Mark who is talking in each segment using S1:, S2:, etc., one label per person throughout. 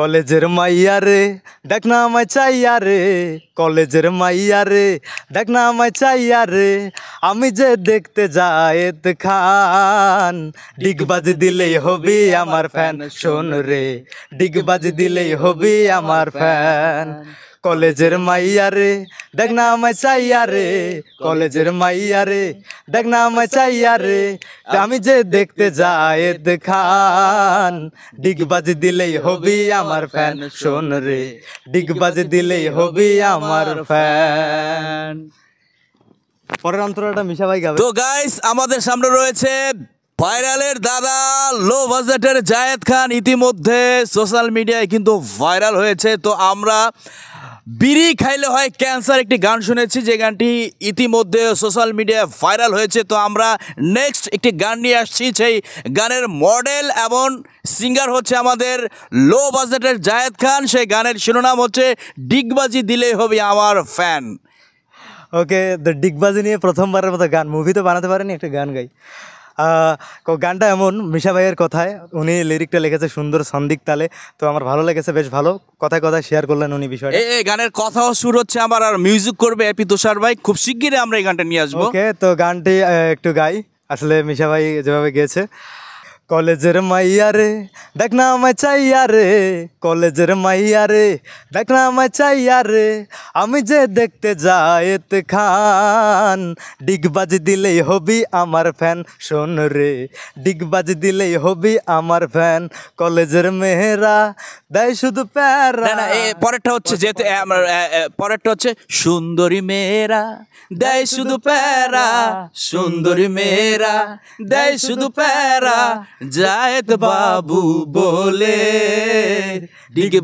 S1: কলেজের মাইয়া রে দেখনা আমায় চাইয়া রে কলেজের মাইয়া রে দেখনা আমায় চাইয়া রে আমি যে দেখতে যায়েত খান বাজি দিলেই হবি আমার ফ্যান শোন রে ডিগবাজি দিলেই হবি আমার ফ্যান কলেজের মাইয়া রে দেখ না আমায় চাইয়া রে কলেজের মাইয়া রে দেখ না আমায় চাইয়া রে আমি যে দেখতে যাই খান ডিগবাজি দিলেই হবি আমার ফ্যান শোন রে ডিগবাজি দিলেই হবি আমার ফ্যান
S2: পরের অন্তরাটা মিশা ভাই গাবে তো গাইস আমাদের সামনে রয়েছে ভাইরালের দাদা লো বাজেটের জায়েদ খান ইতিমধ্যে সোশ্যাল মিডিয়ায় কিন্তু ভাইরাল হয়েছে তো আমরা বিড়ি খাইলে হয় ক্যান্সার একটি গান শুনেছি যে গানটি ইতিমধ্যে সোশ্যাল মিডিয়ায় ভাইরাল হয়েছে তো আমরা নেক্সট একটি গান নিয়ে আসছি সেই গানের মডেল এবং সিঙ্গার হচ্ছে আমাদের লো বাজেটের জায়েদ খান সেই গানের শিরোনাম হচ্ছে ডিগবাজি দিলেই হবে আমার ফ্যান
S1: ওকে দ্য ডিগবাজি নিয়ে প্রথমবারের মতো গান মুভি তো বানাতে পারেনি একটা গান গাই গানটা এমন মিশা ভাইয়ের কথায় উনি লিরিকটা লিখেছে সুন্দর সন্দিক তালে তো আমার ভালো লেগেছে বেশ ভালো কথায় কথায় শেয়ার করলেন উনি বিষয়
S2: এই গানের কথাও শুরু হচ্ছে আমার আর মিউজিক করবে এপি তুষার ভাই খুব শিগগিরই আমরা এই গানটা নিয়ে আসবো ওকে
S1: তো গানটি একটু গাই আসলে মিশা ভাই যেভাবে গেছে কলেজের মাইয়া রে দেখনা আমায় চাইয়া রে কলেজের মাইয়া রে দেখনা আমায় চাইয়া রে আমি যে দেখতে যায়েত খান ডিগবাজি দিলেই হবি আমার ফ্যান শোন রে ডিগবাজি দিলেই হবি আমার ফ্যান কলেজের মেহেরা দেয়
S2: শুধু প্যারা এ পরেরটা হচ্ছে যেহেতু পরেরটা হচ্ছে সুন্দরী মেয়েরা দেয় শুধু প্যারা সুন্দরী মেয়েরা দেয় শুধু প্যারা জায়েদ বাবু বলে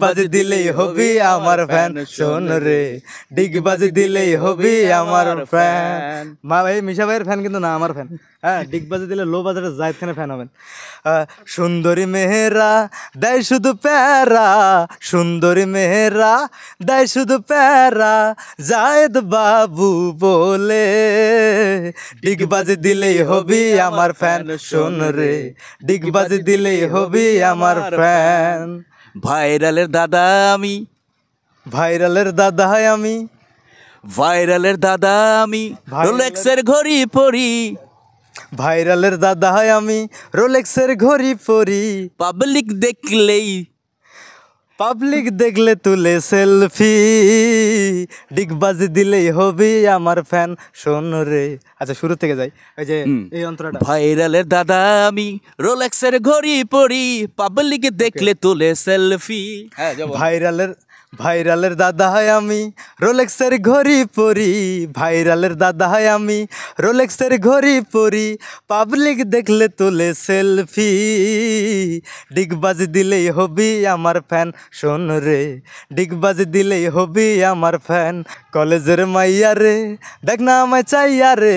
S1: বাজে দিলেই হবি আমার ফ্যান শোন রে বাজে দিলেই হবি আমার ফ্যান মা ভাই মিশা ভাইয়ের ফ্যান কিন্তু না আমার ফ্যান হ্যাঁ ডিগ বাজে দিলে লো বাজারে জাহিদ ফ্যান হবেন সুন্দরী মেহেরা দেয় শুধু প্যারা সুন্দরী মেহেরা দেয় শুধু প্যারা জায়দ বাবু বলে ডিগ বাজে দিলেই হবি আমার ফ্যান শোন রে ডিগ বাজে দিলেই হবি আমার ফ্যান ভাইরালের দাদা আমি ভাইরালের দাদা হয় আমি ভাইরালের দাদা আমি রোলেক্সের ঘড়ি পড়ি ভাইরালের দাদা হয় আমি রোলেক্সের ঘড়ি পরি পাবলিক দেখলেই পাবলিক দেখলে তুলে সেলফি ডিগবাজি দিলেই হবি আমার ফ্যান শোন রে আচ্ছা শুরু থেকে যাই
S2: ওই যে এই অন্তরাটা
S1: ভাইরালের দাদা
S2: আমি রোলেক্সের ঘড়ি পরি পাবলিক দেখলে তুলে সেলফি হ্যাঁ,
S1: ভাইরালের ভাইরালের দাদা হয় আমি রোলেক্সের ঘড়ি পরি ভাইরালের দাদা হয় আমি রোলেক্সের ঘড়ি পরি পাবলিক দেখলে তোলে সেলফি ডিগবাজি দিলেই হবি আমার ফ্যান শোন রে ডিগবাজি দিলেই হবি আমার ফ্যান কলেজের মাইয়া রে দেখ না আমায় চাইয়া রে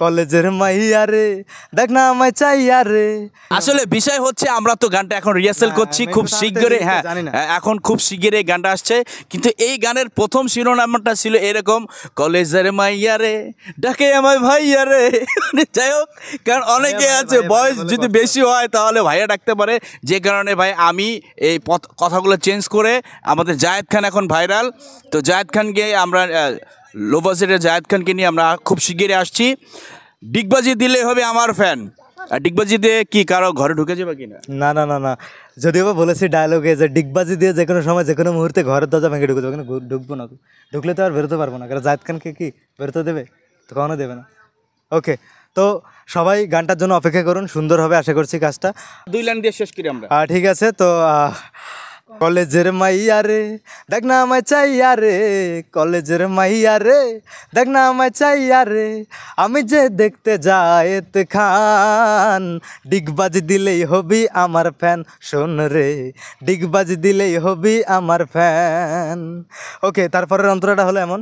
S1: কলেজের মাইয়া রে দেখ না আমায় চাই রে
S2: আসলে বিষয় হচ্ছে আমরা তো গানটা এখন রিহার্সেল করছি খুব শীঘ্রই হ্যাঁ এখন খুব শীঘ্রই গানটা আসছে কিন্তু এই গানের প্রথম শিরোনামটা ছিল এরকম কলেজের মাইয়া রে ডাকে আমায় ভাইয়া রে মানে যাই হোক কারণ অনেকে আছে বয়স যদি বেশি হয় তাহলে ভাইয়া ডাকতে পারে যে কারণে ভাই আমি এই কথাগুলো চেঞ্জ করে আমাদের জায়েদ খান এখন ভাইরাল তো খান খানকে আমরা লোভাজের জায়দ খানকে নিয়ে আমরা খুব শিগগিরই আসছি ডিগবাজি দিলে হবে আমার ফ্যান আর ডিগবাজি দিয়ে কি কারো ঘরে ঢুকে যাবে কি
S1: না না না না যদিও বা বলেছি ডায়লগে যে ডিগবাজি দিয়ে যে কোনো সময় যে কোনো মুহূর্তে ঘরের দরজা ভেঙে ঢুকে যাবে কিন্তু ঢুকবো না ঢুকলে তো আর বেরোতে পারবো না কারণ জায়দ খানকে কি বেরোতে দেবে তো কখনো দেবে না ওকে তো সবাই গানটার জন্য অপেক্ষা করুন সুন্দর হবে আশা করছি কাজটা
S2: দুই লাইন দিয়ে শেষ করি আমরা
S1: ঠিক আছে তো কলেজের মাইয়া রে দেখ না আমায় চাইয়া রে কলেজের মাইয়া রে দেখ না আমায় চাইয়া রে আমি যে দেখতে যায়েত খান ডিগবাজ দিলেই হবি আমার ফ্যান শোন রে ডিগবাজ দিলেই হবি আমার ফ্যান ওকে তারপরের অন্তরাটা হলো এমন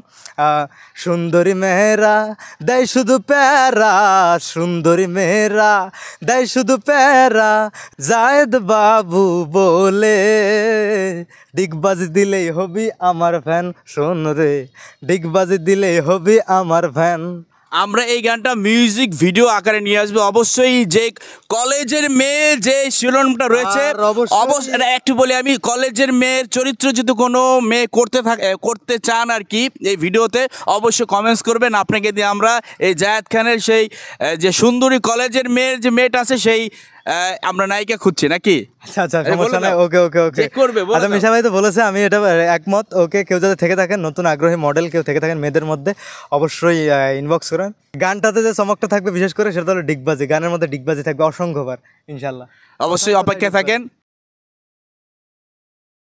S1: সুন্দরী মেয়েরা দেয় শুধু প্যারা সুন্দরী মেয়েরা দেয় শুধু প্যারা জায়দ বাবু বলে ডিগবাজি দিলেই হবি আমার ফ্যান শোন রে ডিগবাজি দিলেই হবি আমার ফ্যান
S2: আমরা এই গানটা মিউজিক ভিডিও আকারে নিয়ে আসবো অবশ্যই যে কলেজের মেয়ে যে শিরোনামটা রয়েছে অবশ্যই একটু বলি আমি কলেজের মেয়ের চরিত্র যদি কোনো মেয়ে করতে থাকে করতে চান আর কি এই ভিডিওতে অবশ্যই কমেন্টস করবেন আপনাকে দিয়ে আমরা এই জায়েদ খানের সেই যে সুন্দরী কলেজের মেয়ের যে মেয়েটা আছে সেই আমরা নায়িকা খুঁজছি নাকি
S1: আচ্ছা, আচ্ছা, আচ্ছা, বলেছে আমি এটা একমত ওকে কেউ যাতে থেকে থাকেন নতুন আগ্রহী মডেল কেউ থেকে থাকেন মেয়েদের মধ্যে অবশ্যই ইনবক্স করেন গানটাতে যে চমকটা থাকবে বিশেষ করে সেটা হলো ডিগবাজি গানের মধ্যে ডিগবাজি থাকবে অসংখ্যবার
S2: ইনশাল্লাহ অবশ্যই অপেক্ষায় থাকেন